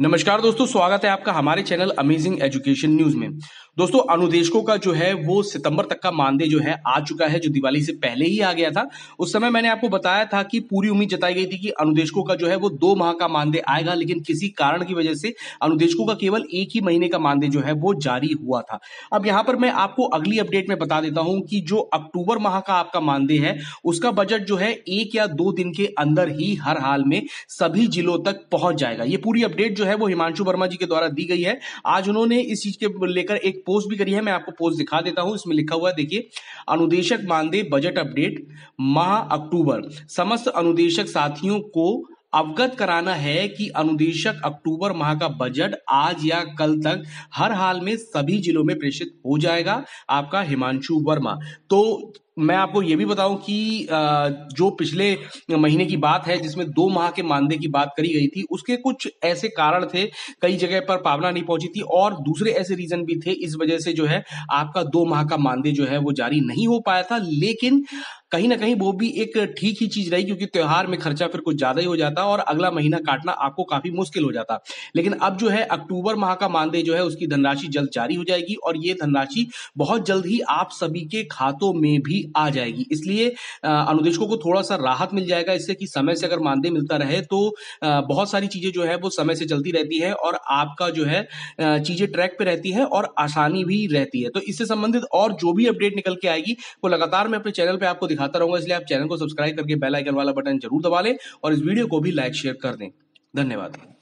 नमस्कार दोस्तों स्वागत है आपका हमारे चैनल अमेजिंग एजुकेशन न्यूज में दोस्तों अनुदेशकों का जो है वो सितंबर तक का मानदेय जो है आ चुका है जो दिवाली से पहले ही आ गया था उस समय मैंने आपको बताया था कि पूरी उम्मीद जताई गई थी कि अनुदेशकों का जो है वो दो माह का मानदेय आएगा लेकिन किसी कारण की वजह से अनुदेशकों का केवल एक ही महीने का मानदेय जो है वो जारी हुआ था अब यहाँ पर मैं आपको अगली अपडेट में बता देता हूं कि जो अक्टूबर माह का आपका मानदेय है उसका बजट जो है एक या दो दिन के अंदर ही हर हाल में सभी जिलों तक पहुंच जाएगा ये पूरी अपडेट जो है वो हिमांशु वर्मा जी के द्वारा दी गई है आज उन्होंने इस चीज के लेकर एक पोस्ट भी करी है मैं आपको पोस्ट दिखा देता हूं इसमें लिखा हुआ है देखिए अनुदेशक मानदेय बजट अपडेट माह अक्टूबर समस्त अनुदेशक साथियों को अवगत कराना है कि अनुदेशक अक्टूबर माह का बजट आज या कल तक हर हाल में सभी जिलों में प्रेषित हो जाएगा आपका हिमांशु वर्मा तो मैं आपको ये भी बताऊं कि जो पिछले महीने की बात है जिसमें दो माह के मानदेय की बात करी गई थी उसके कुछ ऐसे कारण थे कई जगह पर पावना नहीं पहुंची थी और दूसरे ऐसे रीजन भी थे इस वजह से जो है आपका दो माह का मानदेय जो है वो जारी नहीं हो पाया था लेकिन कहीं ना कहीं वो भी एक ठीक ही चीज रही क्योंकि त्यौहार में खर्चा फिर कुछ ज्यादा ही हो जाता और अगला महीना काटना आपको काफी मुश्किल हो जाता लेकिन अब जो है अक्टूबर माह का मानदेय जो है उसकी धनराशि जल्द जारी हो जाएगी और ये धनराशि बहुत जल्द ही आप सभी के खातों में भी आ जाएगी इसलिए अनुदेशकों को थोड़ा सा राहत मिल जाएगा इससे कि समय से अगर मानदेय मिलता रहे तो बहुत सारी चीजें जो है वो समय से चलती रहती है और आपका जो है चीजें ट्रैक पे रहती है और आसानी भी रहती है तो इससे संबंधित और जो भी अपडेट निकल के आएगी वो लगातार मैं अपने चैनल पर आपको दिखाता रहूंगा इसलिए आप चैनल को सब्सक्राइब करके बेलाइकन वाला बटन जरूर दबा लें और इस वीडियो को भी लाइक शेयर कर दें धन्यवाद